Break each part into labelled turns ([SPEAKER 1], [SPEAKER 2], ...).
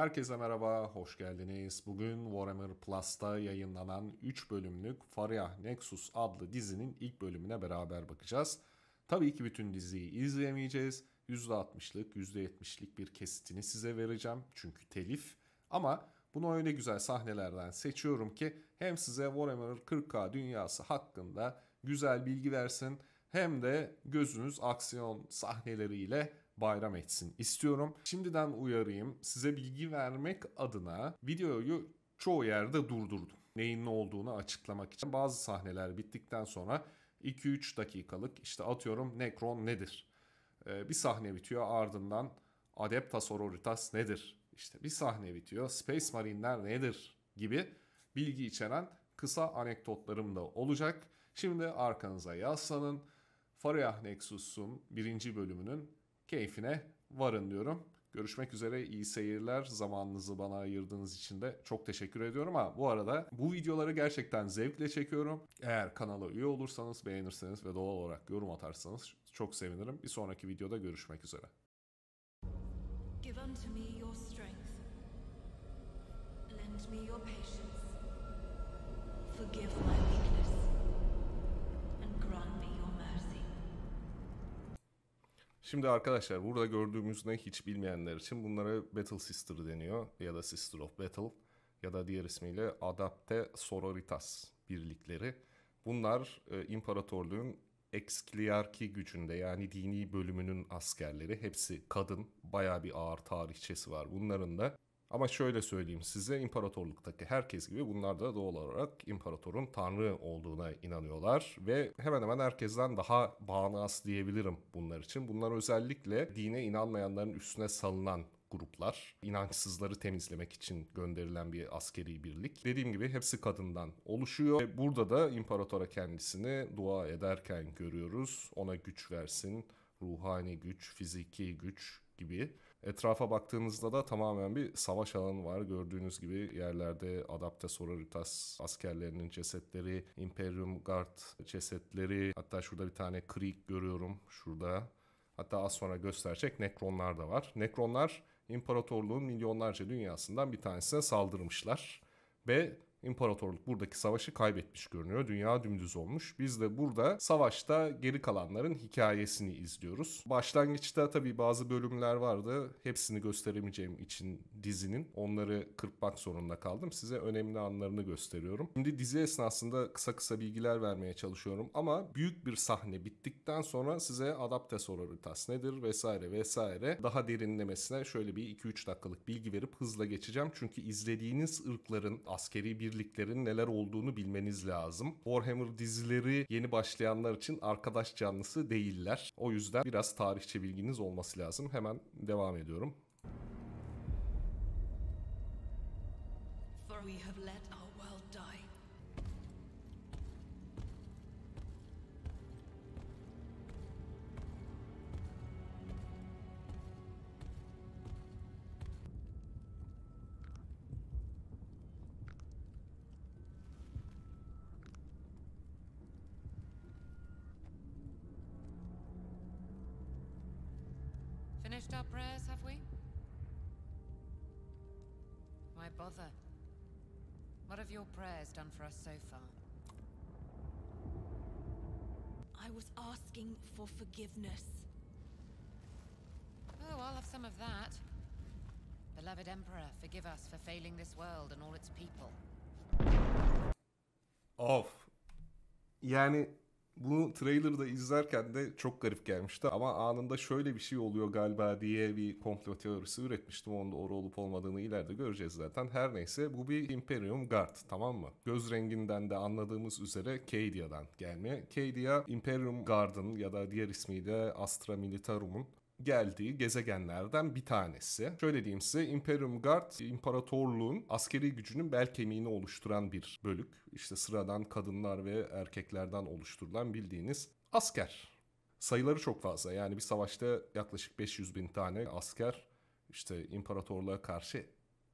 [SPEAKER 1] Herkese merhaba, hoş geldiniz. Bugün Warhammer Plus'ta yayınlanan 3 bölümlük Faria Nexus adlı dizinin ilk bölümüne beraber bakacağız. Tabii ki bütün diziyi izleyemeyeceğiz. %60'lık, %70'lik bir kesitini size vereceğim çünkü telif. Ama bunu öyle güzel sahnelerden seçiyorum ki hem size Warhammer 40K dünyası hakkında güzel bilgi versin hem de gözünüz aksiyon sahneleriyle bayram etsin istiyorum. Şimdiden uyarayım. Size bilgi vermek adına videoyu çoğu yerde durdurdum. Neyin ne olduğunu açıklamak için bazı sahneler bittikten sonra 2-3 dakikalık işte atıyorum Necron nedir? Ee, bir sahne bitiyor ardından Adepta Sororitas nedir? İşte bir sahne bitiyor Space Marine'ler nedir? Gibi bilgi içeren kısa anekdotlarım da olacak. Şimdi arkanıza yaslanın. Fareyah Nexus'un birinci bölümünün keyfine varın diyorum. Görüşmek üzere iyi seyirler. Zamanınızı bana ayırdığınız için de çok teşekkür ediyorum. Ha bu arada bu videoları gerçekten zevkle çekiyorum. Eğer kanala üye olursanız, beğenirseniz ve doğal olarak yorum atarsanız çok sevinirim. Bir sonraki videoda görüşmek üzere.
[SPEAKER 2] Give unto me your strength. Lend me your patience. Forgive my
[SPEAKER 1] Şimdi arkadaşlar burada gördüğümüz ne hiç bilmeyenler için bunlara Battle Sister deniyor ya da Sister of Battle ya da diğer ismiyle Adapte Sororitas birlikleri. Bunlar e, imparatorluğun ekskliarki gücünde yani dini bölümünün askerleri hepsi kadın baya bir ağır tarihçesi var bunların da ama şöyle söyleyeyim size imparatorluktaki herkes gibi bunlar da doğal olarak imparatorun tanrı olduğuna inanıyorlar ve hemen hemen herkesten daha bağnaz diyebilirim bunlar için. Bunlar özellikle dine inanmayanların üstüne salınan gruplar. İnançsızları temizlemek için gönderilen bir askeri birlik. Dediğim gibi hepsi kadından oluşuyor. Ve burada da imparatora kendisini dua ederken görüyoruz. Ona güç versin, ruhani güç, fiziki güç gibi Etrafa baktığınızda da tamamen bir savaş alanı var. Gördüğünüz gibi yerlerde Adapte Sororitas askerlerinin cesetleri, Imperium Guard cesetleri, hatta şurada bir tane Krieg görüyorum şurada. Hatta az sonra gösterecek Nekronlar da var. Nekronlar İmparatorluğun milyonlarca dünyasından bir tanesine saldırmışlar ve İmparatorluk buradaki savaşı kaybetmiş görünüyor. Dünya dümdüz olmuş. Biz de burada savaşta geri kalanların hikayesini izliyoruz. Başlangıçta tabii bazı bölümler vardı. Hepsini gösteremeyeceğim için dizinin. Onları kırpmak zorunda kaldım. Size önemli anlarını gösteriyorum. Şimdi dizi esnasında kısa kısa bilgiler vermeye çalışıyorum ama büyük bir sahne bittikten sonra size adapte sororitas nedir vesaire vesaire daha derinlemesine şöyle bir 2-3 dakikalık bilgi verip hızla geçeceğim. Çünkü izlediğiniz ırkların askeri bir birliklerin neler olduğunu bilmeniz lazım. Warhammer dizileri yeni başlayanlar için arkadaş canlısı değiller. O yüzden biraz tarihçi bilginiz olması lazım. Hemen devam ediyorum.
[SPEAKER 2] finished our prayers, have we? Why bother? What have your prayers done for us so far? I was asking for forgiveness. Oh, I'll have some of that. Beloved Emperor, forgive us for failing this world and all its people.
[SPEAKER 1] Off. Yani Bunu trailer'da izlerken de çok garip gelmişti ama anında şöyle bir şey oluyor galiba diye bir komplo teorisi üretmiştim. Onun doğru olup olmadığını ileride göreceğiz zaten. Her neyse bu bir Imperium Guard tamam mı? Göz renginden de anladığımız üzere Cadia'dan gelme. Cadia Imperium Guard'ın ya da diğer ismiyle Astra Militarum'un geldiği gezegenlerden bir tanesi. Şöyle diyeyim size Imperium Guard imparatorluğun askeri gücünün bel kemiğini oluşturan bir bölük. İşte sıradan kadınlar ve erkeklerden oluşturulan bildiğiniz asker. Sayıları çok fazla yani bir savaşta yaklaşık 500 bin tane asker işte imparatorluğa karşı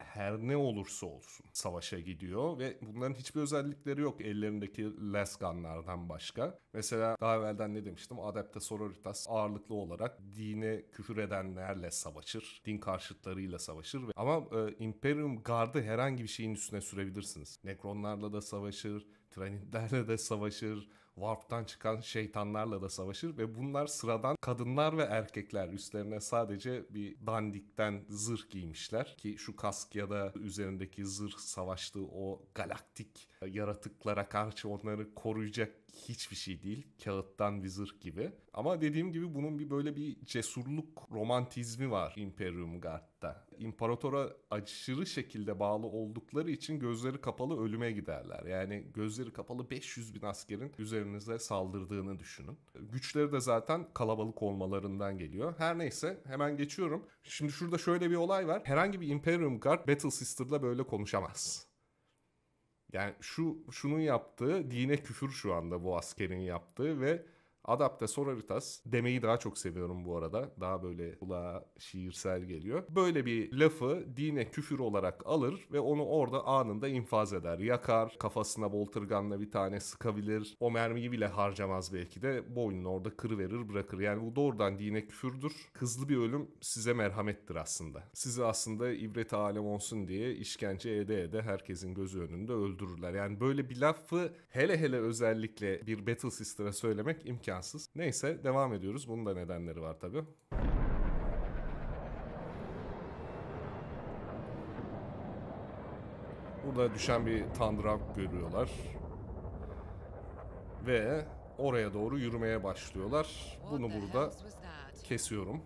[SPEAKER 1] her ne olursa olsun savaşa gidiyor ve bunların hiçbir özellikleri yok ellerindeki last gunlardan başka. Mesela daha evvelden ne demiştim? Adepte Sororitas ağırlıklı olarak dine küfür edenlerle savaşır. Din karşıtlarıyla savaşır. Ama e, Imperium Guard'ı herhangi bir şeyin üstüne sürebilirsiniz. Necronlarla da savaşır, Tranidlerle de savaşır, Warp'tan çıkan şeytanlarla da savaşır ve bunlar sıradan kadınlar ve erkekler. Üstlerine sadece bir dandikten zırh giymişler ki şu kask ya da üzerindeki zırh savaştığı o galaktik yaratıklara karşı onları koruyacak hiçbir şey değil. Kağıttan bir zırh gibi. Ama dediğim gibi bunun bir böyle bir cesurluk romantizmi var Imperium Guard'da. İmparatora aşırı şekilde bağlı oldukları için gözleri kapalı ölüme giderler. Yani gözleri kapalı 500 bin askerin üzerinize saldırdığını düşünün. Güçleri de zaten kalabalık olmalarından geliyor. Her neyse hemen geçiyorum. Şimdi şurada şöyle bir olay var. Herhangi bir Imperium Guard Battle Sister'la böyle konuşamaz. Yani şu şunun yaptığı dine küfür şu anda bu askerin yaptığı ve Adapte soraritas demeyi daha çok seviyorum bu arada. Daha böyle kulağa şiirsel geliyor. Böyle bir lafı dine küfür olarak alır ve onu orada anında infaz eder. Yakar, kafasına boltırganla bir tane sıkabilir. O mermiyi bile harcamaz belki de. Boynunu orada kırıverir bırakır. Yani bu doğrudan dine küfürdür. Hızlı bir ölüm size merhamettir aslında. Sizi aslında ibret alem olsun diye işkence ede ede herkesin gözü önünde öldürürler. Yani böyle bir lafı hele hele özellikle bir Battle Sister'a söylemek imkansız imkansız. Neyse devam ediyoruz. Bunun da nedenleri var tabii. Burada düşen bir tandırak görüyorlar. Ve oraya doğru yürümeye başlıyorlar. Bunu burada kesiyorum.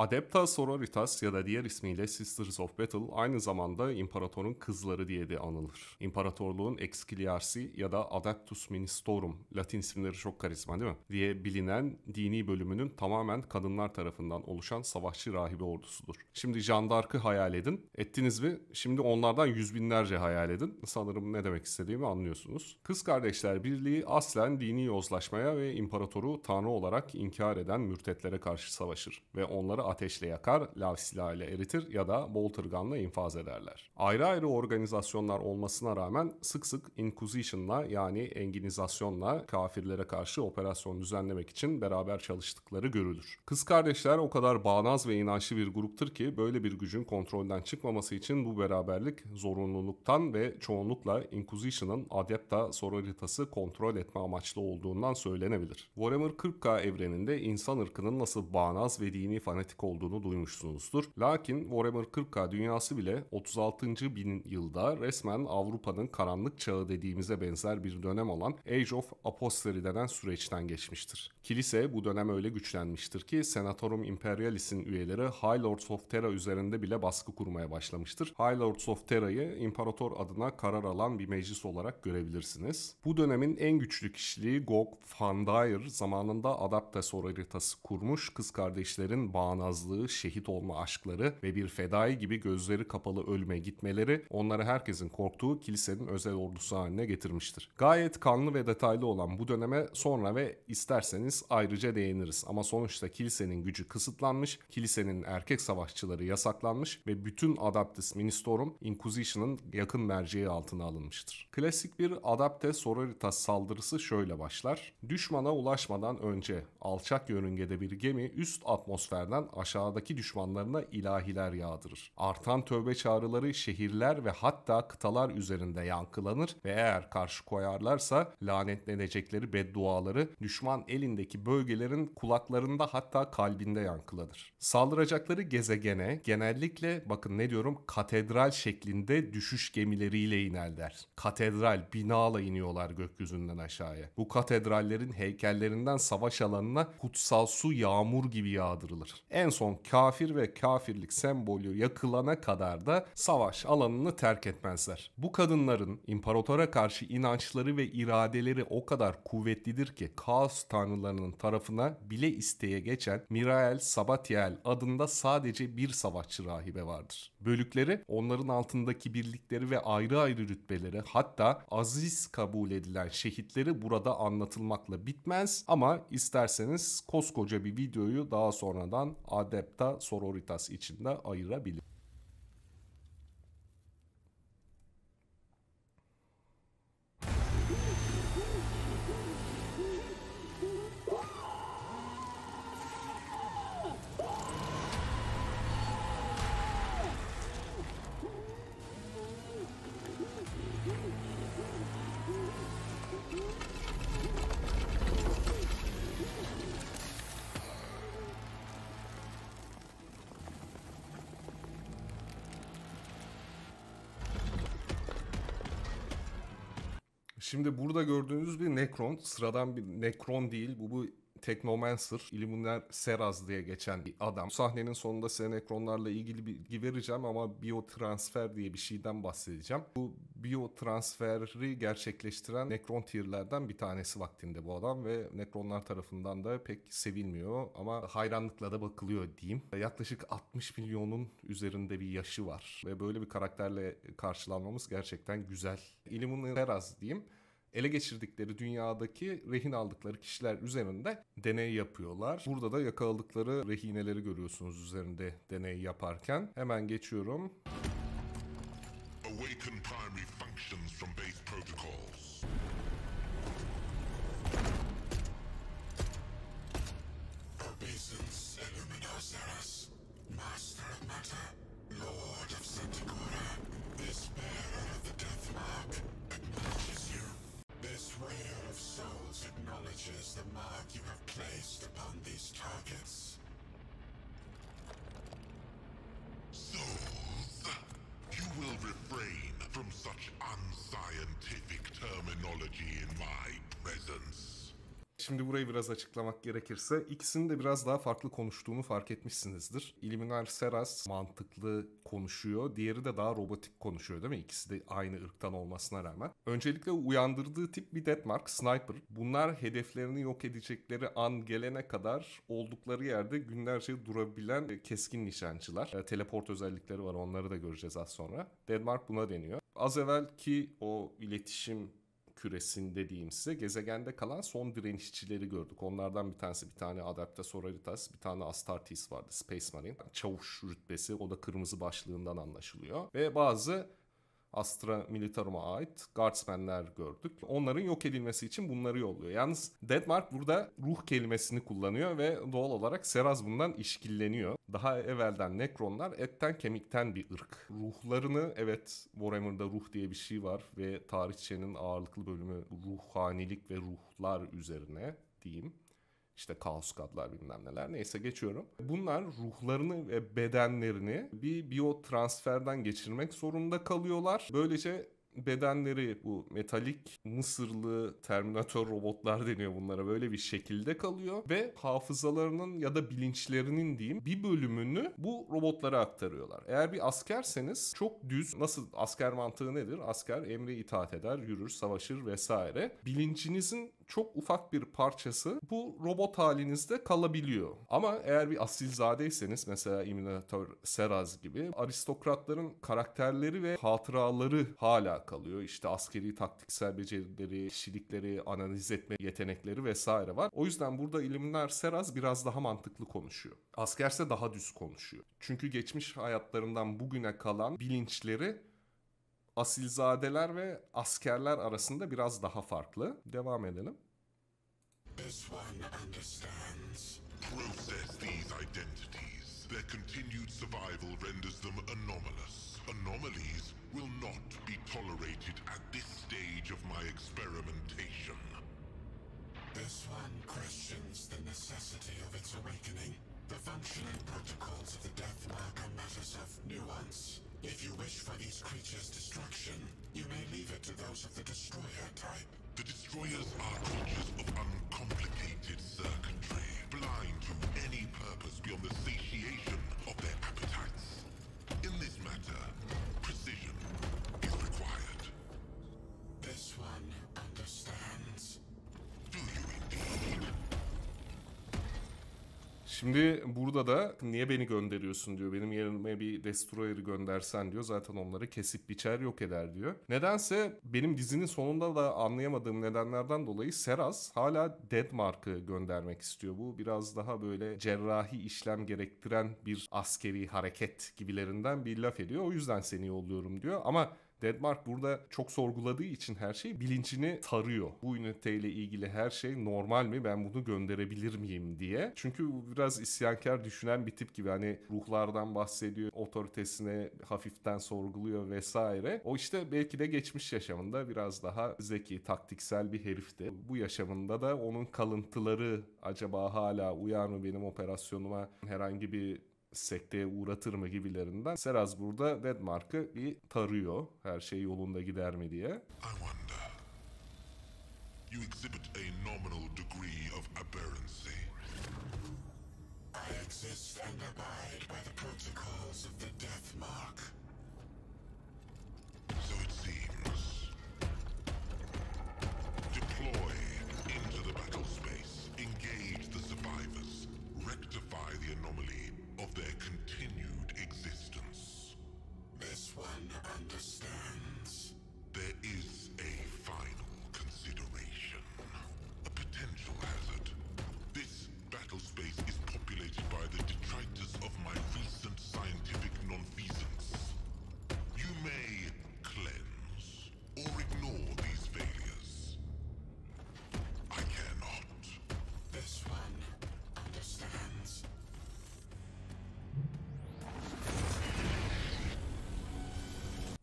[SPEAKER 1] Adepta Sororitas ya da diğer ismiyle Sisters of Battle aynı zamanda İmparatorun kızları diye de anılır. İmparatorluğun Excaliarsi ya da Adeptus Ministorum, Latin isimleri çok karizma değil mi? diye bilinen dini bölümünün tamamen kadınlar tarafından oluşan savaşçı rahibe ordusudur. Şimdi jandarkı hayal edin. Ettiniz mi? Şimdi onlardan yüz binlerce hayal edin. Sanırım ne demek istediğimi anlıyorsunuz. Kız Kardeşler Birliği aslen dini yozlaşmaya ve imparatoru tanrı olarak inkar eden mürtetlere karşı savaşır ve onları ateşle yakar, lav silahıyla eritir ya da boltırganla infaz ederler. Ayrı ayrı organizasyonlar olmasına rağmen sık sık Inquisition'la yani Enginizasyon'la kafirlere karşı operasyon düzenlemek için beraber çalıştıkları görülür. Kız kardeşler o kadar bağnaz ve inançlı bir gruptur ki böyle bir gücün kontrolden çıkmaması için bu beraberlik zorunluluktan ve çoğunlukla Inquisition'ın Adepta Sororitas'ı kontrol etme amaçlı olduğundan söylenebilir. Warhammer 40k evreninde insan ırkının nasıl bağnaz ve dini fanatik analitik olduğunu duymuşsunuzdur. Lakin Warhammer 40k dünyası bile 36. bin yılda resmen Avrupa'nın karanlık çağı dediğimize benzer bir dönem olan Age of Apostery denen süreçten geçmiştir. Kilise bu dönem öyle güçlenmiştir ki Senatorum Imperialis'in üyeleri High Lords of Terra üzerinde bile baskı kurmaya başlamıştır. High Lords of Terra'yı imparator adına karar alan bir meclis olarak görebilirsiniz. Bu dönemin en güçlü kişiliği Gog Fandair zamanında Adaptasor haritası kurmuş kız kardeşlerin bağını kurnazlığı, şehit olma aşkları ve bir fedai gibi gözleri kapalı ölme gitmeleri onları herkesin korktuğu kilisenin özel ordusu haline getirmiştir. Gayet kanlı ve detaylı olan bu döneme sonra ve isterseniz ayrıca değiniriz ama sonuçta kilisenin gücü kısıtlanmış, kilisenin erkek savaşçıları yasaklanmış ve bütün Adaptis Ministorum Inquisition'ın yakın merceği altına alınmıştır. Klasik bir Adapte Sororitas saldırısı şöyle başlar. Düşmana ulaşmadan önce alçak yörüngede bir gemi üst atmosferden aşağıdaki düşmanlarına ilahiler yağdırır. Artan tövbe çağrıları şehirler ve hatta kıtalar üzerinde yankılanır ve eğer karşı koyarlarsa lanetlenecekleri bedduaları düşman elindeki bölgelerin kulaklarında hatta kalbinde yankılanır. Saldıracakları gezegene genellikle bakın ne diyorum katedral şeklinde düşüş gemileriyle inerler. Katedral binala iniyorlar gökyüzünden aşağıya. Bu katedrallerin heykellerinden savaş alanına kutsal su yağmur gibi yağdırılır en son kafir ve kafirlik sembolü yakılana kadar da savaş alanını terk etmezler. Bu kadınların imparatora karşı inançları ve iradeleri o kadar kuvvetlidir ki kaos tanrılarının tarafına bile isteye geçen Mirael Sabatiel adında sadece bir savaşçı rahibe vardır. Bölükleri onların altındaki birlikleri ve ayrı ayrı rütbeleri hatta aziz kabul edilen şehitleri burada anlatılmakla bitmez ama isterseniz koskoca bir videoyu daha sonradan adepta sororitas içinde ayırabilir. Şimdi burada gördüğünüz bir Necron. Sıradan bir Necron değil. Bu bu Technomancer, Illuminer Seraz diye geçen bir adam. Bu sahnenin sonunda size Necronlarla ilgili bilgi vereceğim ama biyotransfer diye bir şeyden bahsedeceğim. Bu biyotransferi gerçekleştiren Necron tierlerden bir tanesi vaktinde bu adam ve Necronlar tarafından da pek sevilmiyor ama hayranlıkla da bakılıyor diyeyim. Yaklaşık 60 milyonun üzerinde bir yaşı var ve böyle bir karakterle karşılanmamız gerçekten güzel. Illuminer Seraz diyeyim ele geçirdikleri dünyadaki rehin aldıkları kişiler üzerinde deney yapıyorlar. Burada da yakaladıkları rehineleri görüyorsunuz üzerinde deney yaparken. Hemen geçiyorum.
[SPEAKER 2] Awaken primary functions from base protocols. Obeisance illuminos master of matter, lord of Santigora, is of the death mark.
[SPEAKER 1] Şimdi burayı biraz açıklamak gerekirse ikisini de biraz daha farklı konuştuğunu fark etmişsinizdir. Illuminar Seras mantıklı konuşuyor. Diğeri de daha robotik konuşuyor değil mi? İkisi de aynı ırktan olmasına rağmen. Öncelikle uyandırdığı tip bir Deathmark, Sniper. Bunlar hedeflerini yok edecekleri an gelene kadar oldukları yerde günlerce durabilen e, keskin nişancılar. E, teleport özellikleri var onları da göreceğiz az sonra. Deathmark buna deniyor. Az evvelki o iletişim küresinde diyeyim size gezegende kalan son direnişçileri gördük. Onlardan bir tanesi bir tane Adapta Sororitas, bir tane Astartes vardı Space Marine. Çavuş rütbesi o da kırmızı başlığından anlaşılıyor. Ve bazı Astra Militarum'a ait Guardsmen'ler gördük. Onların yok edilmesi için bunları yolluyor. Yalnız Deadmark burada ruh kelimesini kullanıyor ve doğal olarak Seraz bundan işkilleniyor. Daha evvelden Necronlar etten kemikten bir ırk. Ruhlarını evet Warhammer'da ruh diye bir şey var ve tarihçenin ağırlıklı bölümü ruhanilik ve ruhlar üzerine diyeyim. İşte kaos katlar bilmem neler. Neyse geçiyorum. Bunlar ruhlarını ve bedenlerini bir biyotransferden geçirmek zorunda kalıyorlar. Böylece bedenleri bu metalik Mısırlı Terminator robotlar deniyor bunlara böyle bir şekilde kalıyor ve hafızalarının ya da bilinçlerinin diyeyim bir bölümünü bu robotlara aktarıyorlar. Eğer bir askerseniz çok düz nasıl asker mantığı nedir? Asker emre itaat eder, yürür, savaşır vesaire. Bilincinizin çok ufak bir parçası bu robot halinizde kalabiliyor. Ama eğer bir asilzadeyseniz mesela İminatör Seraz gibi aristokratların karakterleri ve hatıraları hala kalıyor. İşte askeri taktiksel becerileri, kişilikleri, analiz etme yetenekleri vesaire var. O yüzden burada İlimler Seraz biraz daha mantıklı konuşuyor. Askerse daha düz konuşuyor. Çünkü geçmiş hayatlarından bugüne kalan bilinçleri asilzadeler ve askerler arasında biraz daha farklı. Devam edelim.
[SPEAKER 2] This one understands, process these identities. Their continued survival renders them anomalous. Anomalies will not be tolerated at this stage of my experimentation. This one questions the necessity of its awakening. The function protocols of the Death are matters of nuance. If you wish for these creatures' destruction, you may leave it to those of the Destroyer type. The Destroyers are creatures of uncomplicated circuitry, blind to any purpose beyond the satiation
[SPEAKER 1] Şimdi burada da niye beni gönderiyorsun diyor. Benim yerime bir Destroyer göndersen diyor. Zaten onları kesip biçer yok eder diyor. Nedense benim dizinin sonunda da anlayamadığım nedenlerden dolayı Seras hala Deadmark'ı göndermek istiyor. Bu biraz daha böyle cerrahi işlem gerektiren bir askeri hareket gibilerinden bir laf ediyor. O yüzden seni yolluyorum diyor. Ama Deadmark burada çok sorguladığı için her şeyi bilincini tarıyor. Bu üniteyle ilgili her şey normal mi? Ben bunu gönderebilir miyim diye. Çünkü biraz isyankar düşünen bir tip gibi hani ruhlardan bahsediyor, otoritesine hafiften sorguluyor vesaire. O işte belki de geçmiş yaşamında biraz daha zeki, taktiksel bir herifti. Bu yaşamında da onun kalıntıları acaba hala uyar mı benim operasyonuma herhangi bir sekteye uğratır mı gibilerinden Seraz Serazbur'da Deadmark'ı bir tarıyor her şey yolunda gider mi diye. You exhibit a nominal degree of aberrancy.
[SPEAKER 2] I exist and abide by the protocols of the Death Mark.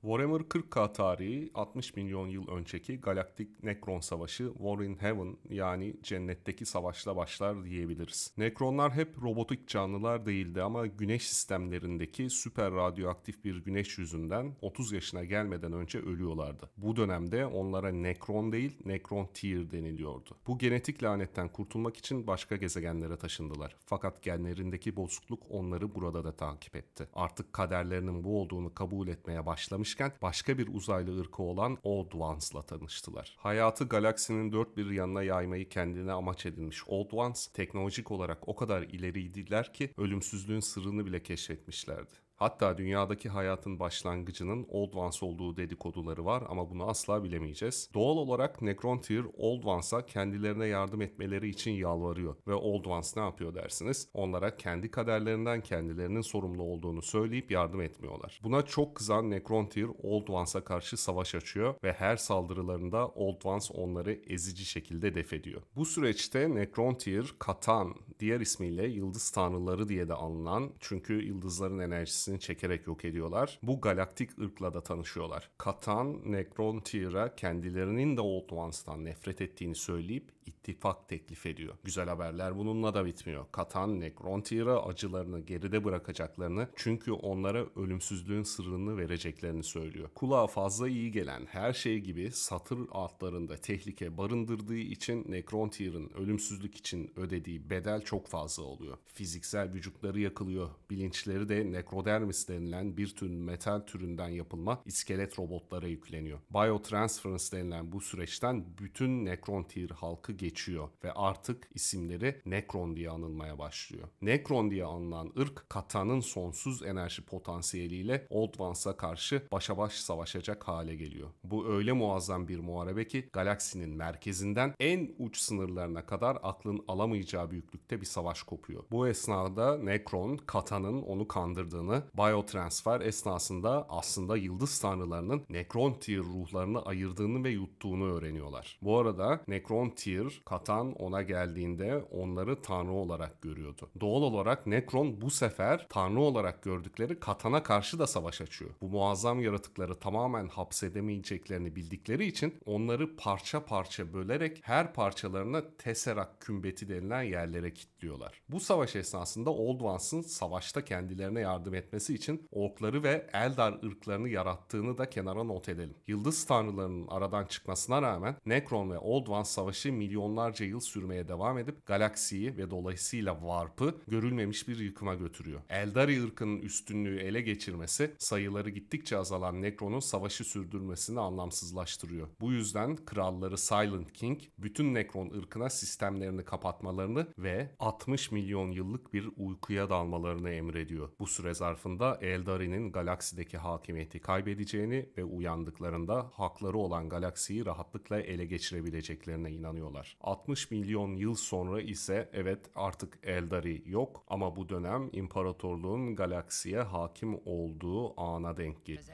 [SPEAKER 1] Warhammer 40K tarihi 60 milyon yıl önceki Galaktik Necron Savaşı War in Heaven yani cennetteki savaşla başlar diyebiliriz. Necronlar hep robotik canlılar değildi ama güneş sistemlerindeki süper radyoaktif bir güneş yüzünden 30 yaşına gelmeden önce ölüyorlardı. Bu dönemde onlara Necron değil Necron Tier deniliyordu. Bu genetik lanetten kurtulmak için başka gezegenlere taşındılar. Fakat genlerindeki bozukluk onları burada da takip etti. Artık kaderlerinin bu olduğunu kabul etmeye başlamış gelmişken başka bir uzaylı ırkı olan Old Ones'la tanıştılar. Hayatı galaksinin dört bir yanına yaymayı kendine amaç edinmiş Old Ones teknolojik olarak o kadar ileriydiler ki ölümsüzlüğün sırrını bile keşfetmişlerdi. Hatta dünyadaki hayatın başlangıcının Old Vance olduğu dedikoduları var ama bunu asla bilemeyeceğiz. Doğal olarak Necrontyr Old Vance'a kendilerine yardım etmeleri için yalvarıyor ve Old Vance ne yapıyor dersiniz? Onlara kendi kaderlerinden kendilerinin sorumlu olduğunu söyleyip yardım etmiyorlar. Buna çok kızan Necrontyr Old Vance'a karşı savaş açıyor ve her saldırılarında Old Vance onları ezici şekilde def ediyor. Bu süreçte Necrontyr, Katan, diğer ismiyle yıldız tanrıları diye de anılan çünkü yıldızların enerjisini çekerek yok ediyorlar. Bu galaktik ırkla da tanışıyorlar. Katan, Necron Tira kendilerinin de Old Ones'tan nefret ettiğini söyleyip ittifak teklif ediyor. Güzel haberler bununla da bitmiyor. Katan ve Grontier'a acılarını geride bırakacaklarını çünkü onlara ölümsüzlüğün sırrını vereceklerini söylüyor. Kulağa fazla iyi gelen her şey gibi satır altlarında tehlike barındırdığı için Necrontier'ın ölümsüzlük için ödediği bedel çok fazla oluyor. Fiziksel vücutları yakılıyor. Bilinçleri de Necrodermis denilen bir tür metal türünden yapılma iskelet robotlara yükleniyor. Biotransference denilen bu süreçten bütün Necrontyr halkı geçiyor ve artık isimleri Necron diye anılmaya başlıyor. Necron diye anılan ırk Kata'nın sonsuz enerji potansiyeliyle Old Vans'a karşı başa baş savaşacak hale geliyor. Bu öyle muazzam bir muharebe ki galaksinin merkezinden en uç sınırlarına kadar aklın alamayacağı büyüklükte bir savaş kopuyor. Bu esnada Necron, Kata'nın onu kandırdığını, biotransfer esnasında aslında yıldız tanrılarının Necron Tyr ruhlarını ayırdığını ve yuttuğunu öğreniyorlar. Bu arada Necron Tyr yıllardır Katan ona geldiğinde onları tanrı olarak görüyordu. Doğal olarak Necron bu sefer tanrı olarak gördükleri Katan'a karşı da savaş açıyor. Bu muazzam yaratıkları tamamen hapsedemeyeceklerini bildikleri için onları parça parça bölerek her parçalarına Tesseract kümbeti denilen yerlere kilitliyorlar. Bu savaş esnasında Old Ones'ın savaşta kendilerine yardım etmesi için orkları ve Eldar ırklarını yarattığını da kenara not edelim. Yıldız tanrılarının aradan çıkmasına rağmen Necron ve Old Ones savaşı milyon milyonlarca yıl sürmeye devam edip galaksiyi ve dolayısıyla varpı görülmemiş bir yıkıma götürüyor. Eldari ırkının üstünlüğü ele geçirmesi sayıları gittikçe azalan Necron'un savaşı sürdürmesini anlamsızlaştırıyor. Bu yüzden kralları Silent King bütün Necron ırkına sistemlerini kapatmalarını ve 60 milyon yıllık bir uykuya dalmalarını emrediyor. Bu süre zarfında Eldari'nin galaksideki hakimiyeti kaybedeceğini ve uyandıklarında hakları olan galaksiyi rahatlıkla ele geçirebileceklerine inanıyorlar var. 60 milyon yıl sonra ise evet artık Eldari yok ama bu dönem imparatorluğun galaksiye hakim olduğu ana denk geliyor.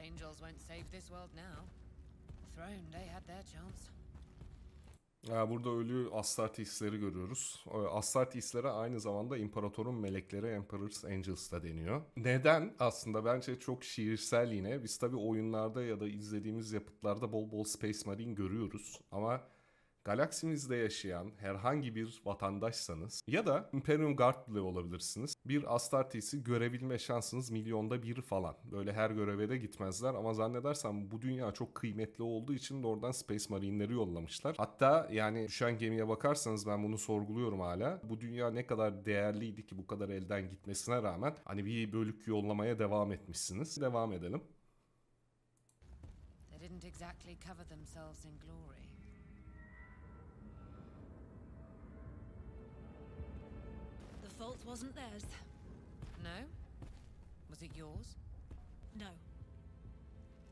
[SPEAKER 1] Burada ölü Astartis'leri görüyoruz. Ee, Astartis'lere aynı zamanda imparatorun melekleri Emperor's Angels da deniyor. Neden? Aslında bence çok şiirsel yine. Biz tabi oyunlarda ya da izlediğimiz yapıtlarda bol bol Space Marine görüyoruz. Ama galaksimizde yaşayan herhangi bir vatandaşsanız ya da Imperium Guard bile olabilirsiniz. Bir Astartes'i görebilme şansınız milyonda bir falan. Böyle her göreve de gitmezler ama zannedersem bu dünya çok kıymetli olduğu için de oradan Space Marine'leri yollamışlar. Hatta yani düşen gemiye bakarsanız ben bunu sorguluyorum hala. Bu dünya ne kadar değerliydi ki bu kadar elden gitmesine rağmen hani bir bölük yollamaya devam etmişsiniz. Devam edelim.
[SPEAKER 2] They didn't exactly cover themselves in glory. fault wasn't theirs. No? Was it yours? No.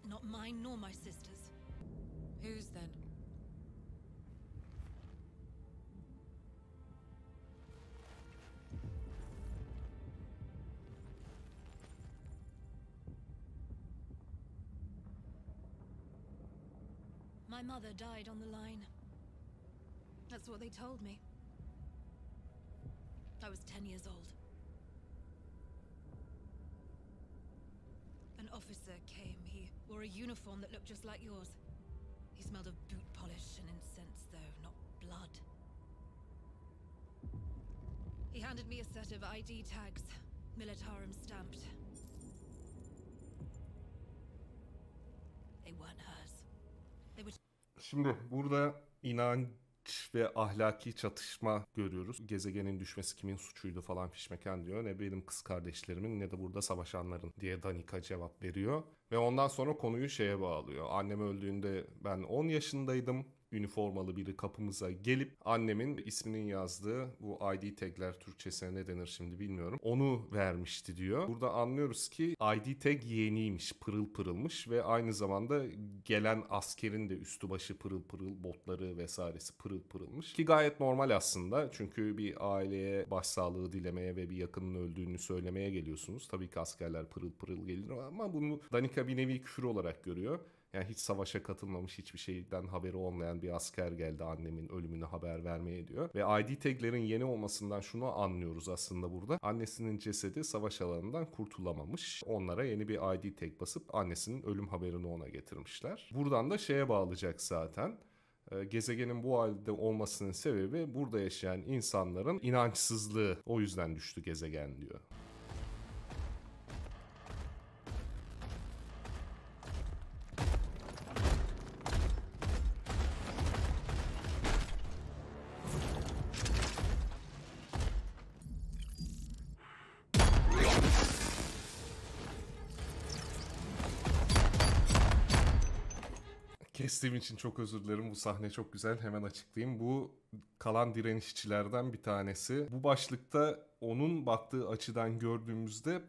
[SPEAKER 2] Not mine nor my sister's. Whose then? My mother died on the line. That's what they told me. I was 10 years old. An officer came. He wore a uniform that looked just like yours. He smelled of boot polish and incense, though, not blood. He handed me a set of ID tags, Militarum stamped. They weren't hers. They were...
[SPEAKER 1] Şimdi burada inan ve ahlaki çatışma görüyoruz. Gezegenin düşmesi kimin suçuydu falan fişmeken diyor. Ne benim kız kardeşlerimin ne de burada savaşanların diye Danika cevap veriyor. Ve ondan sonra konuyu şeye bağlıyor. Annem öldüğünde ben 10 yaşındaydım üniformalı biri kapımıza gelip annemin isminin yazdığı bu ID tagler Türkçesine ne denir şimdi bilmiyorum. Onu vermişti diyor. Burada anlıyoruz ki ID tag yeniymiş, pırıl pırılmış ve aynı zamanda gelen askerin de üstü başı pırıl pırıl, botları vesairesi pırıl pırılmış. Ki gayet normal aslında. Çünkü bir aileye başsağlığı dilemeye ve bir yakının öldüğünü söylemeye geliyorsunuz. Tabii ki askerler pırıl pırıl gelir ama bunu Danica bir nevi küfür olarak görüyor. Yani hiç savaşa katılmamış hiçbir şeyden haberi olmayan bir asker geldi annemin ölümünü haber vermeye diyor. Ve ID taglerin yeni olmasından şunu anlıyoruz aslında burada. Annesinin cesedi savaş alanından kurtulamamış. Onlara yeni bir ID tag basıp annesinin ölüm haberini ona getirmişler. Buradan da şeye bağlayacak zaten ee, gezegenin bu halde olmasının sebebi burada yaşayan insanların inançsızlığı. O yüzden düştü gezegen diyor. kestiğim için çok özür dilerim. Bu sahne çok güzel. Hemen açıklayayım. Bu kalan direnişçilerden bir tanesi. Bu başlıkta onun baktığı açıdan gördüğümüzde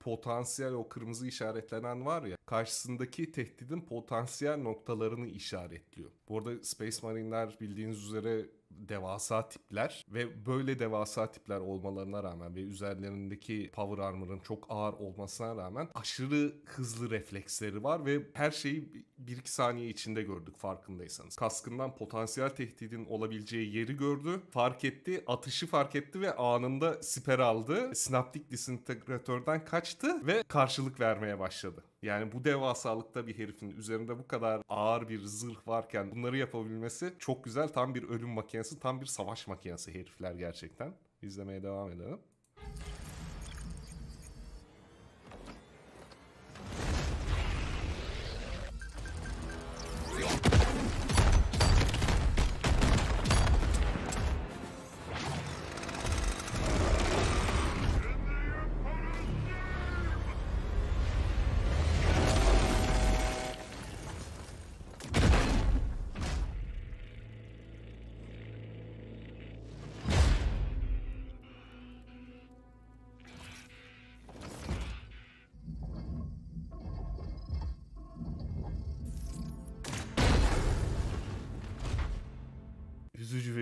[SPEAKER 1] potansiyel o kırmızı işaretlenen var ya karşısındaki tehdidin potansiyel noktalarını işaretliyor. Bu arada Space Marine'ler bildiğiniz üzere devasa tipler ve böyle devasa tipler olmalarına rağmen ve üzerlerindeki power armor'ın çok ağır olmasına rağmen aşırı hızlı refleksleri var ve her şeyi 1 iki saniye içinde gördük farkındaysanız. Kaskından potansiyel tehdidin olabileceği yeri gördü. Fark etti, atışı fark etti ve anında siper aldı. Sinaptik disintegratörden kaçtı ve karşılık vermeye başladı. Yani bu devasalıkta bir herifin üzerinde bu kadar ağır bir zırh varken bunları yapabilmesi çok güzel. Tam bir ölüm makinesi, tam bir savaş makinesi herifler gerçekten. İzlemeye devam edelim.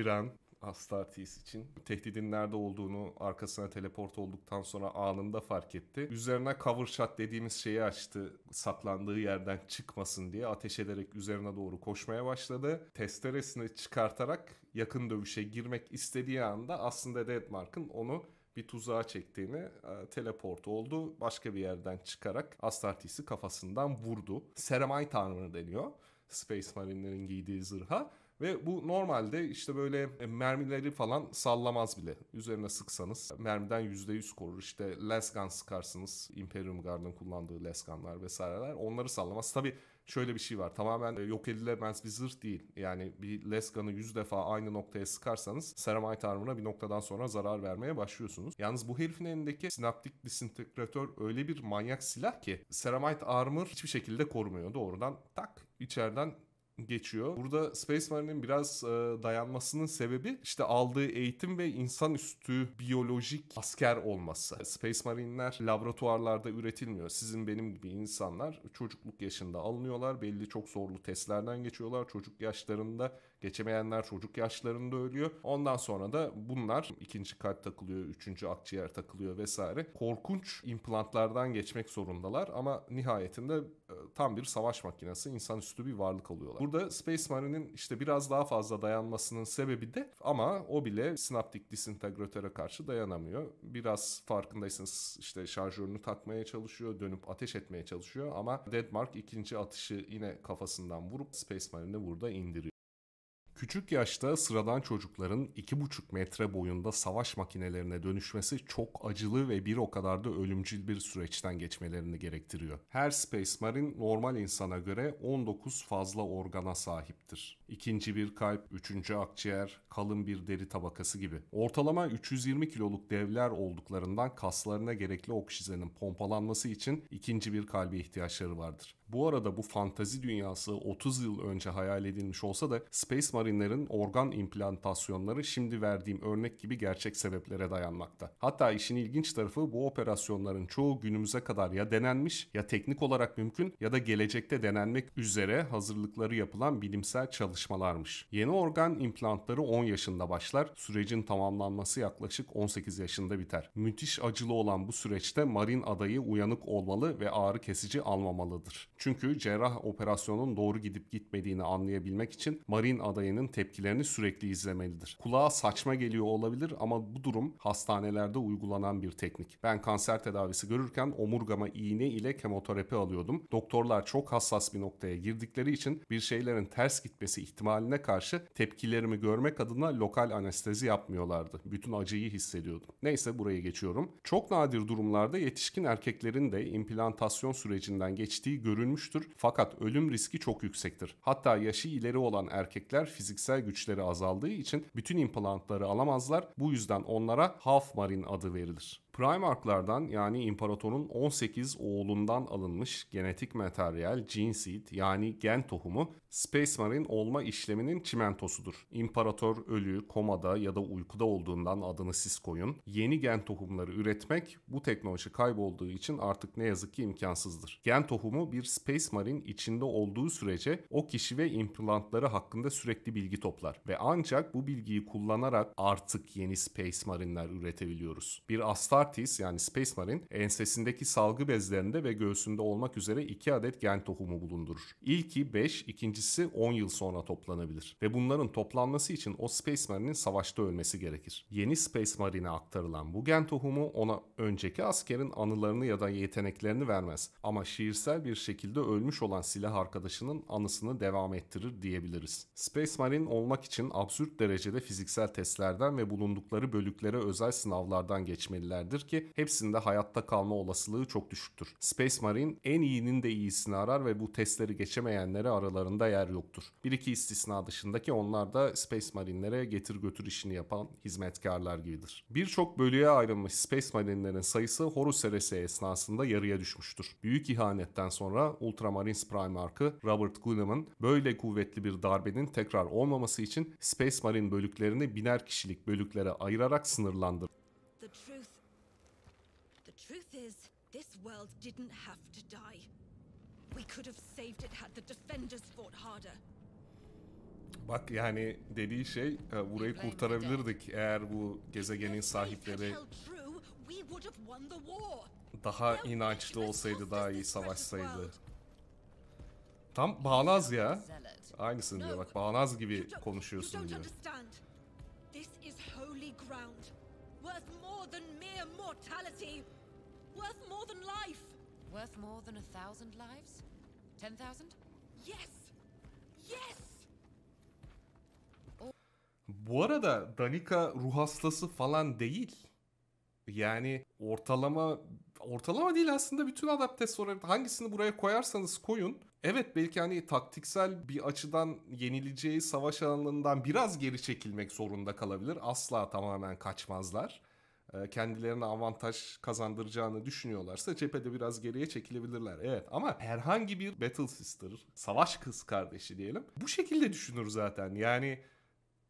[SPEAKER 1] çeviren Astartes için tehdidin nerede olduğunu arkasına teleport olduktan sonra anında fark etti. Üzerine cover shot dediğimiz şeyi açtı. Saklandığı yerden çıkmasın diye ateş ederek üzerine doğru koşmaya başladı. Testeresini çıkartarak yakın dövüşe girmek istediği anda aslında Deadmark'ın onu bir tuzağa çektiğini e, teleport oldu. Başka bir yerden çıkarak Astartes'i kafasından vurdu. Seramay tanrını deniyor. Space Marine'lerin giydiği zırha. Ve bu normalde işte böyle e, mermileri falan sallamaz bile. Üzerine sıksanız mermiden %100 korur. İşte Last Gun sıkarsınız. Imperium Guard'ın kullandığı Last Gun'lar vesaireler. Onları sallamaz. Tabii şöyle bir şey var. Tamamen e, yok edilemez bir zırh değil. Yani bir Leskan'ı 100 defa aynı noktaya sıkarsanız Ceramite Armor'a bir noktadan sonra zarar vermeye başlıyorsunuz. Yalnız bu herifin elindeki sinaptik disintegratör öyle bir manyak silah ki Ceramite Armor hiçbir şekilde korumuyor. Doğrudan tak içeriden geçiyor. Burada Space Marine'in biraz e, dayanmasının sebebi işte aldığı eğitim ve insanüstü biyolojik asker olması. Space Marine'ler laboratuvarlarda üretilmiyor. Sizin benim gibi insanlar çocukluk yaşında alınıyorlar. Belli çok zorlu testlerden geçiyorlar. Çocuk yaşlarında Geçemeyenler çocuk yaşlarında ölüyor. Ondan sonra da bunlar ikinci kalp takılıyor, üçüncü akciğer takılıyor vesaire. Korkunç implantlardan geçmek zorundalar ama nihayetinde e, tam bir savaş makinesi, insanüstü bir varlık alıyorlar. Burada Space Marine'in işte biraz daha fazla dayanmasının sebebi de ama o bile sinaptik disintegratöre karşı dayanamıyor. Biraz farkındaysanız işte şarjörünü takmaya çalışıyor, dönüp ateş etmeye çalışıyor ama Deadmark ikinci atışı yine kafasından vurup Space Marine'i burada indiriyor. Küçük yaşta sıradan çocukların 2,5 metre boyunda savaş makinelerine dönüşmesi çok acılı ve bir o kadar da ölümcül bir süreçten geçmelerini gerektiriyor. Her Space Marine normal insana göre 19 fazla organa sahiptir. İkinci bir kalp, üçüncü akciğer, kalın bir deri tabakası gibi. Ortalama 320 kiloluk devler olduklarından kaslarına gerekli oksijenin pompalanması için ikinci bir kalbe ihtiyaçları vardır. Bu arada bu fantazi dünyası 30 yıl önce hayal edilmiş olsa da Space Marine'lerin organ implantasyonları şimdi verdiğim örnek gibi gerçek sebeplere dayanmakta. Hatta işin ilginç tarafı bu operasyonların çoğu günümüze kadar ya denenmiş ya teknik olarak mümkün ya da gelecekte denenmek üzere hazırlıkları yapılan bilimsel çalışmalarmış. Yeni organ implantları 10 yaşında başlar, sürecin tamamlanması yaklaşık 18 yaşında biter. Müthiş acılı olan bu süreçte Marin adayı uyanık olmalı ve ağrı kesici almamalıdır. Çünkü cerrah operasyonun doğru gidip gitmediğini anlayabilmek için Marin adayının tepkilerini sürekli izlemelidir. Kulağa saçma geliyor olabilir ama bu durum hastanelerde uygulanan bir teknik. Ben kanser tedavisi görürken omurgama iğne ile kemoterapi alıyordum. Doktorlar çok hassas bir noktaya girdikleri için bir şeylerin ters gitmesi ihtimaline karşı tepkilerimi görmek adına lokal anestezi yapmıyorlardı. Bütün acıyı hissediyordum. Neyse buraya geçiyorum. Çok nadir durumlarda yetişkin erkeklerin de implantasyon sürecinden geçtiği görülüyor görülmüştür fakat ölüm riski çok yüksektir. Hatta yaşı ileri olan erkekler fiziksel güçleri azaldığı için bütün implantları alamazlar. Bu yüzden onlara half marine adı verilir. Primarklardan yani imparatorun 18 oğlundan alınmış genetik materyal, gene seed yani gen tohumu Space Marine olma işleminin çimentosudur. İmparator ölü, komada ya da uykuda olduğundan adını siz koyun. Yeni gen tohumları üretmek bu teknoloji kaybolduğu için artık ne yazık ki imkansızdır. Gen tohumu bir Space Marine içinde olduğu sürece o kişi ve implantları hakkında sürekli bilgi toplar ve ancak bu bilgiyi kullanarak artık yeni Space Marine'ler üretebiliyoruz. Bir Astartes yani Space Marine ensesindeki salgı bezlerinde ve göğsünde olmak üzere iki adet gen tohumu bulundurur. İlki 5, ikinci enerjisi 10 yıl sonra toplanabilir ve bunların toplanması için o Space Marine'in savaşta ölmesi gerekir. Yeni Space Marine'e aktarılan bu gen tohumu ona önceki askerin anılarını ya da yeteneklerini vermez ama şiirsel bir şekilde ölmüş olan silah arkadaşının anısını devam ettirir diyebiliriz. Space Marine olmak için absürt derecede fiziksel testlerden ve bulundukları bölüklere özel sınavlardan geçmelilerdir ki hepsinde hayatta kalma olasılığı çok düşüktür. Space Marine en iyinin de iyisini arar ve bu testleri geçemeyenleri aralarında yer yoktur. Bir iki istisna dışındaki onlar da Space Marine'lere getir götür işini yapan hizmetkarlar gibidir. Birçok bölüye ayrılmış Space Marine'lerin sayısı Horus Heresi esnasında yarıya düşmüştür. Büyük ihanetten sonra Ultramarines Primarch'ı Robert Gulliman böyle kuvvetli bir darbenin tekrar olmaması için Space Marine bölüklerini biner kişilik bölüklere ayırarak sınırlandırdı.
[SPEAKER 2] The truth, the truth is, this world didn't have to die.
[SPEAKER 1] Bak yani dediği şey e, burayı kurtarabilirdik eğer bu gezegenin sahipleri daha inançlı olsaydı daha iyi savaşsaydı. Tam bağnaz ya. Aynısını diyor bak bağnaz gibi konuşuyorsun diyor.
[SPEAKER 2] This is holy ground. Worth more than mere mortality. Worth more than life. Worth more than a thousand lives? Yes, yes.
[SPEAKER 1] Bu arada Danica ruh hastası falan değil. Yani ortalama ortalama değil aslında bütün adaptes sonra hangisini buraya koyarsanız koyun. Evet belki hani taktiksel bir açıdan yenileceği savaş alanından biraz geri çekilmek zorunda kalabilir. Asla tamamen kaçmazlar. E, kendilerine avantaj kazandıracağını düşünüyorlarsa cephede biraz geriye çekilebilirler. Evet ama herhangi bir Battle Sister, savaş kız kardeşi diyelim. Bu şekilde düşünür zaten. Yani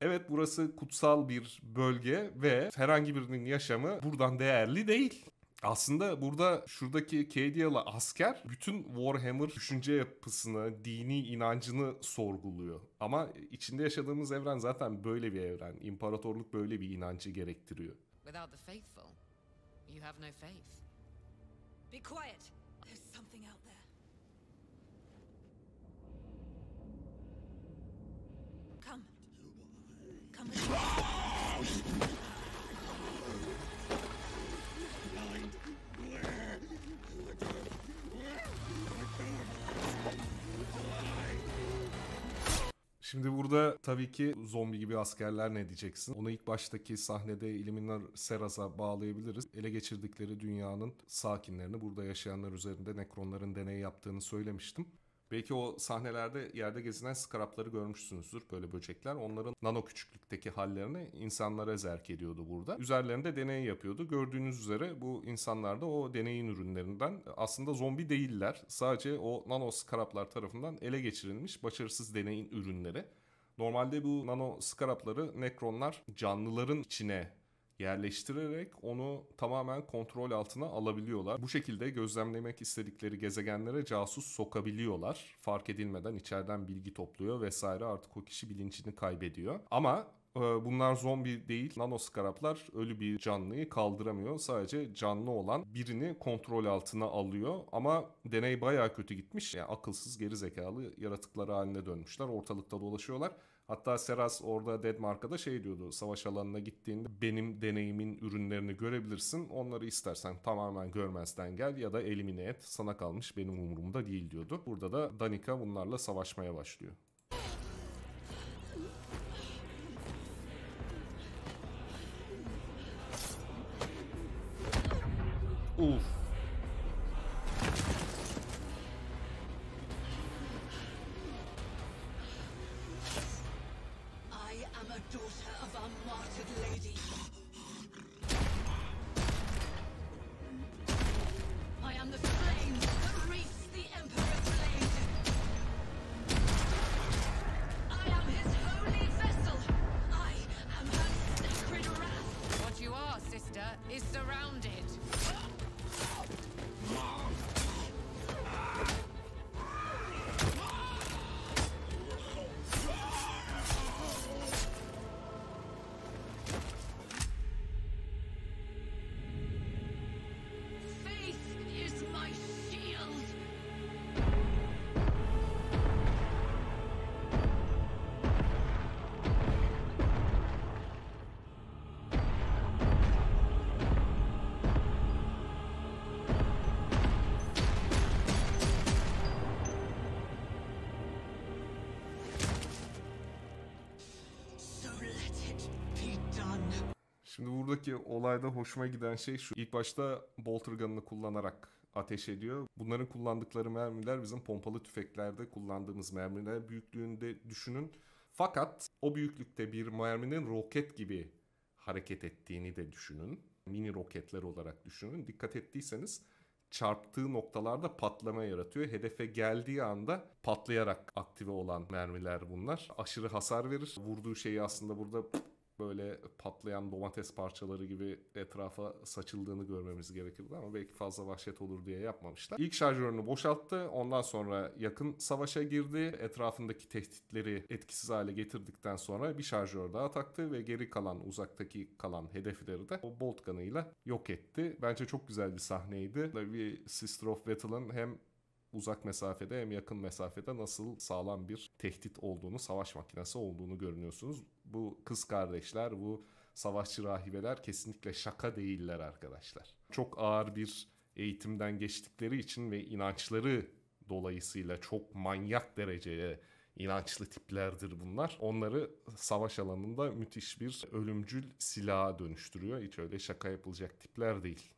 [SPEAKER 1] evet burası kutsal bir bölge ve herhangi birinin yaşamı buradan değerli değil. Aslında burada şuradaki Kediyalı asker bütün Warhammer düşünce yapısını, dini inancını sorguluyor. Ama içinde yaşadığımız evren zaten böyle bir evren. İmparatorluk böyle bir inancı gerektiriyor.
[SPEAKER 2] Without the faithful, you have no faith. Be quiet! There's something out there. Come. Come.
[SPEAKER 1] Şimdi burada tabii ki zombi gibi askerler ne diyeceksin? Onu ilk baştaki sahnede Illuminar Seraz'a bağlayabiliriz. Ele geçirdikleri dünyanın sakinlerini burada yaşayanlar üzerinde nekronların deney yaptığını söylemiştim. Belki o sahnelerde yerde gezinen skarapları görmüşsünüzdür böyle böcekler. Onların nano küçüklükteki hallerini insanlara zerk ediyordu burada. Üzerlerinde deney yapıyordu. Gördüğünüz üzere bu insanlar da o deneyin ürünlerinden aslında zombi değiller. Sadece o nano skaraplar tarafından ele geçirilmiş başarısız deneyin ürünleri. Normalde bu nano skarapları nekronlar canlıların içine yerleştirerek onu tamamen kontrol altına alabiliyorlar. Bu şekilde gözlemlemek istedikleri gezegenlere casus sokabiliyorlar. Fark edilmeden içeriden bilgi topluyor vesaire artık o kişi bilincini kaybediyor. Ama e, bunlar zombi değil. Nanoskaraplar ölü bir canlıyı kaldıramıyor. Sadece canlı olan birini kontrol altına alıyor. Ama deney baya kötü gitmiş. Yani akılsız geri zekalı yaratıkları haline dönmüşler. Ortalıkta dolaşıyorlar. Hatta Seras orada Deadmark'a da şey diyordu. Savaş alanına gittiğinde benim deneyimin ürünlerini görebilirsin. Onları istersen tamamen görmezden gel ya da elimine et. Sana kalmış benim umurumda değil diyordu. Burada da Danica bunlarla savaşmaya başlıyor. Uf. buradaki olayda hoşuma giden şey şu. İlk başta bolter kullanarak ateş ediyor. Bunların kullandıkları mermiler bizim pompalı tüfeklerde kullandığımız mermiler büyüklüğünde düşünün. Fakat o büyüklükte bir merminin roket gibi hareket ettiğini de düşünün. Mini roketler olarak düşünün. Dikkat ettiyseniz çarptığı noktalarda patlama yaratıyor. Hedefe geldiği anda patlayarak aktive olan mermiler bunlar. Aşırı hasar verir. Vurduğu şeyi aslında burada böyle patlayan domates parçaları gibi etrafa saçıldığını görmemiz gerekirdi ama belki fazla vahşet olur diye yapmamışlar. İlk şarjörünü boşalttı. Ondan sonra yakın savaşa girdi. Etrafındaki tehditleri etkisiz hale getirdikten sonra bir şarjör daha taktı ve geri kalan uzaktaki kalan hedefleri de o bolt gun'ıyla yok etti. Bence çok güzel bir sahneydi. Tabii Sister of Battle'ın hem uzak mesafede hem yakın mesafede nasıl sağlam bir tehdit olduğunu, savaş makinesi olduğunu görünüyorsunuz. Bu kız kardeşler, bu savaşçı rahibeler kesinlikle şaka değiller arkadaşlar. Çok ağır bir eğitimden geçtikleri için ve inançları dolayısıyla çok manyak dereceye inançlı tiplerdir bunlar. Onları savaş alanında müthiş bir ölümcül silaha dönüştürüyor. Hiç öyle şaka yapılacak tipler değil.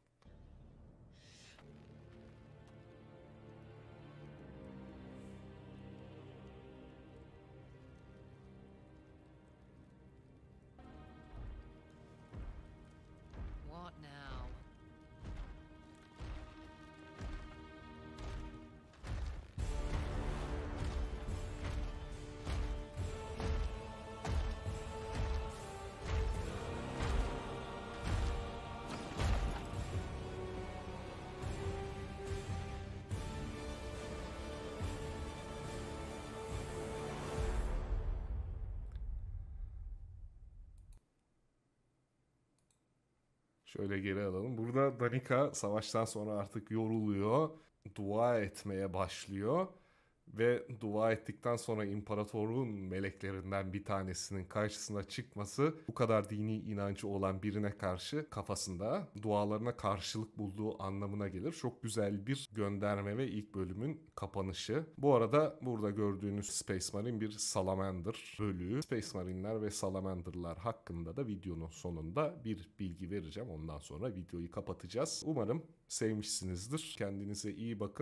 [SPEAKER 1] Şöyle geri alalım. Burada Danica savaştan sonra artık yoruluyor. Dua etmeye başlıyor ve dua ettikten sonra imparatorluğun meleklerinden bir tanesinin karşısına çıkması bu kadar dini inancı olan birine karşı kafasında dualarına karşılık bulduğu anlamına gelir. Çok güzel bir gönderme ve ilk bölümün kapanışı. Bu arada burada gördüğünüz Space Marine bir Salamander bölüğü. Space Marine'ler ve Salamander'lar hakkında da videonun sonunda bir bilgi vereceğim. Ondan sonra videoyu kapatacağız. Umarım sevmişsinizdir. Kendinize iyi bakın.